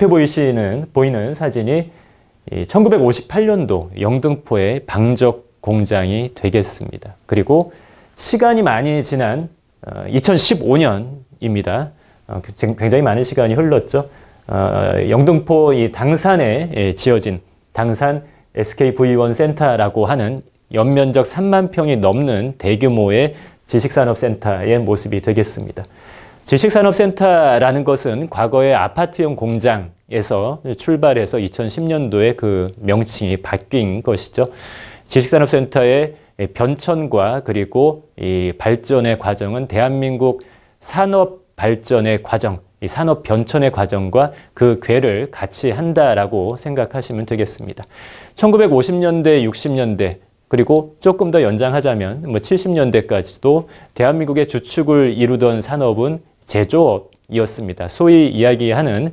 앞에 보이시는, 보이는 사진이 1958년도 영등포의 방적 공장이 되겠습니다. 그리고 시간이 많이 지난 2015년입니다. 어, 어, 그 굉장히 많은 시간이 흘렀죠. 어, 영등포 이 당산에 예, 지어진 당산 SKV1 센터라고 하는 연면적 3만 평이 넘는 대규모의 지식산업센터의 모습이 되겠습니다. 지식산업센터라는 것은 과거의 아파트형 공장에서 출발해서 2010년도에 그 명칭이 바뀐 것이죠. 지식산업센터의 변천과 그리고 이 발전의 과정은 대한민국 산업 발전의 과정, 이 산업 변천의 과정과 그 궤를 같이 한다라고 생각하시면 되겠습니다. 1950년대, 60년대 그리고 조금 더 연장하자면 뭐 70년대까지도 대한민국의 주축을 이루던 산업은 제조업이었습니다. 소위 이야기하는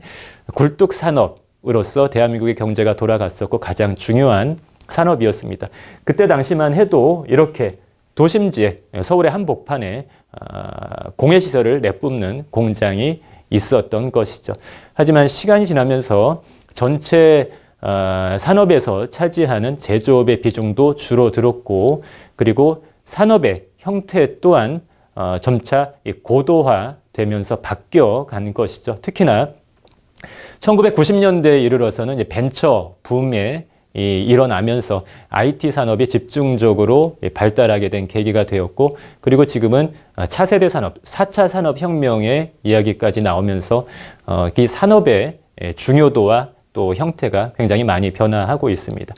굴뚝 산업으로서 대한민국의 경제가 돌아갔었고 가장 중요한 산업이었습니다. 그때 당시만 해도 이렇게 도심지에 서울의 한복판에 아, 공해시설을 내뿜는 공장이 있었던 것이죠. 하지만 시간이 지나면서 전체 아, 산업에서 차지하는 제조업의 비중도 줄어들었고 그리고 산업의 형태 또한 어, 점차 고도화되면서 바뀌어간 것이죠. 특히나 1990년대에 이르러서는 벤처 붐에 일어나면서 IT 산업이 집중적으로 발달하게 된 계기가 되었고 그리고 지금은 어, 차세대 산업, 4차 산업혁명의 이야기까지 나오면서 어, 이 산업의 중요도와 또 형태가 굉장히 많이 변화하고 있습니다.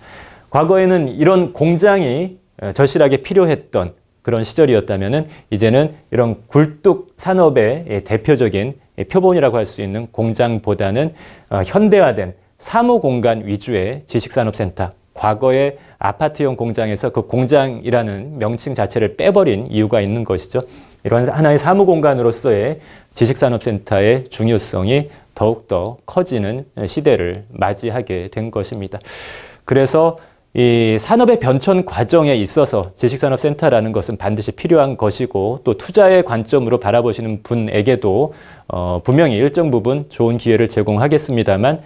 과거에는 이런 공장이 절실하게 필요했던 그런 시절이었다면 이제는 이런 굴뚝 산업의 예, 대표적인 예, 표본이라고 할 수 있는 공장보다는 어, 현대화된 사무 공간 위주의 지식산업센터, 과거의 아파트형 공장에서 그 공장이라는 명칭 자체를 빼버린 이유가 있는 것이죠. 이러한 하나의 사무 공간으로서의 지식산업센터의 중요성이 더욱더 커지는 시대를 맞이하게 된 것입니다. 그래서 이 산업의 변천 과정에 있어서 지식산업센터라는 것은 반드시 필요한 것이고 또 투자의 관점으로 바라보시는 분에게도 어, 분명히 일정 부분 좋은 기회를 제공하겠습니다만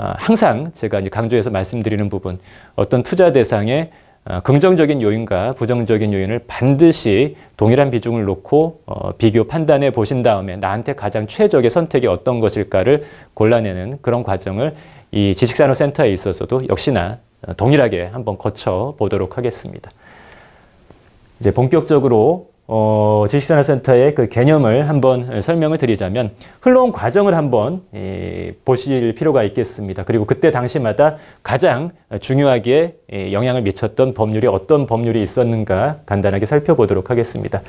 어, 항상 제가 이제 강조해서 말씀드리는 부분 어떤 투자 대상에 어, 긍정적인 요인과 부정적인 요인을 반드시 동일한 비중을 놓고 어, 비교 판단해 보신 다음에 나한테 가장 최적의 선택이 어떤 것일까를 골라내는 그런 과정을 이 지식산업센터에 있어서도 역시나 어, 동일하게 한번 거쳐 보도록 하겠습니다. 이제 본격적으로 어, 지식산업센터의 그 개념을 한번 설명을 드리자면 흘러온 과정을 한번 에, 보실 필요가 있겠습니다. 그리고 그때 당시마다 가장 중요하게 에, 영향을 미쳤던 법률이 어떤 법률이 있었는가 간단하게 살펴보도록 하겠습니다.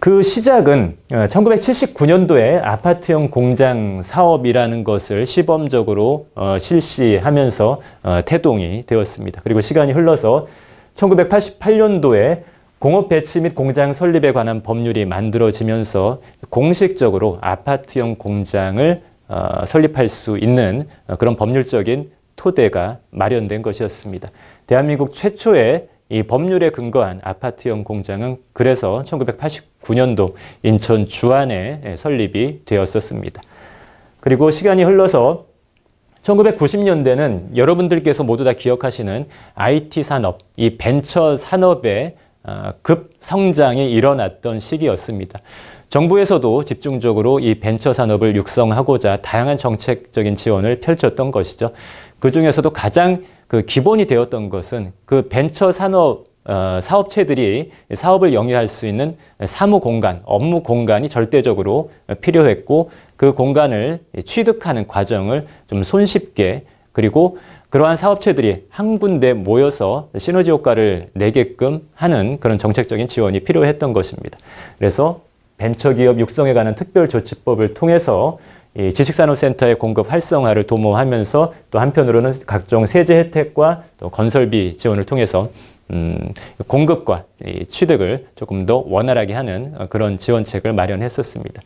그 시작은 1979년도에 어, 아파트형 공장 사업이라는 것을 시범적으로 어, 실시하면서 어, 태동이 되었습니다. 그리고 시간이 흘러서 1988년도에 공업 배치 및 공장 설립에 관한 법률이 만들어지면서 공식적으로 아파트형 공장을 어, 설립할 수 있는 어, 그런 법률적인 토대가 마련된 것이었습니다. 대한민국 최초의 이 법률에 근거한 아파트형 공장은 그래서 1989년도 인천 주안에 설립이 되었었습니다. 그리고 시간이 흘러서 1990년대는 여러분들께서 모두 다 기억하시는 IT 산업, 이 벤처 산업의 아, 급성장이 일어났던 시기였습니다. 정부에서도 집중적으로 이 벤처 산업을 육성하고자 다양한 정책적인 지원을 펼쳤던 것이죠. 그 중에서도 가장 그 기본이 되었던 것은 그 벤처 산업 어, 사업체들이 사업을 영위할 수 있는 사무 공간, 업무 공간이 절대적으로 필요했고 그 공간을 취득하는 과정을 좀 손쉽게 그리고 그러한 사업체들이 한 군데 모여서 시너지 효과를 내게끔 하는 그런 정책적인 지원이 필요했던 것입니다. 그래서 벤처기업 육성에 관한 특별조치법을 통해서 이 지식산업센터의 공급 활성화를 도모하면서 또 한편으로는 각종 세제 혜택과 또 건설비 지원을 통해서 음, 공급과 취득을 조금 더 원활하게 하는 그런 지원책을 마련했었습니다.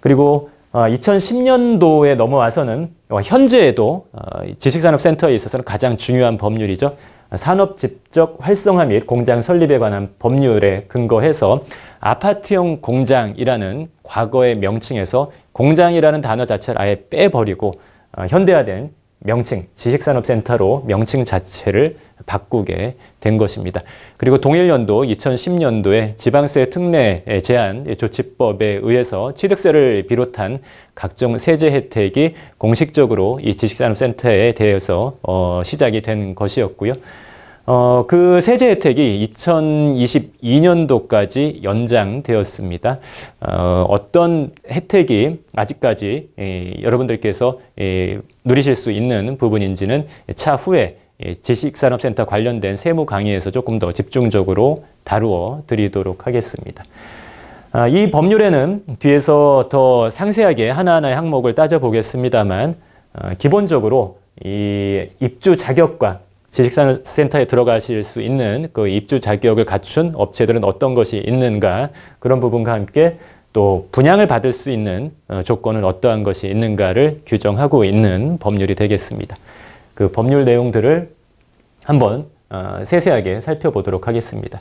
그리고 2010년도에 어, 넘어와서는 어, 현재에도 어, 지식산업센터에 있어서는 가장 중요한 법률이죠. 산업 집적 활성화 및 공장 설립에 관한 법률에 근거해서 아파트형 공장이라는 과거의 명칭에서 공장이라는 단어 자체를 아예 빼버리고 현대화된 명칭, 지식산업센터로 명칭 자체를 바꾸게 된 것입니다. 그리고 동일 연도 2010년도에 지방세 특례 제한 조치법에 의해서 취득세를 비롯한 각종 세제 혜택이 공식적으로 이 지식산업센터에 대해서 어, 시작이 된 것이었고요. 어, 그 세제 혜택이 2022년도까지 연장되었습니다. 어, 떤 혜택이 아직까지 에, 예, 여러분들께서 에, 예, 누리실 수 있는 부분인지는 차 후에 예, 지식산업센터 관련된 세무 강의에서 조금 더 집중적으로 다루어 드리도록 하겠습니다. 아, 이 법률에는 뒤에서 더 상세하게 하나하나의 항목을 따져보겠습니다만 어, 기본적으로 이 입주 자격과 지식산업센터에 들어가실 수 있는 그 입주 자격을 갖춘 업체들은 어떤 것이 있는가 그런 부분과 함께 또 분양을 받을 수 있는 어, 조건은 어떠한 것이 있는가를 규정하고 있는 법률이 되겠습니다. 그 법률 내용들을 한번 어, 세세하게 살펴보도록 하겠습니다.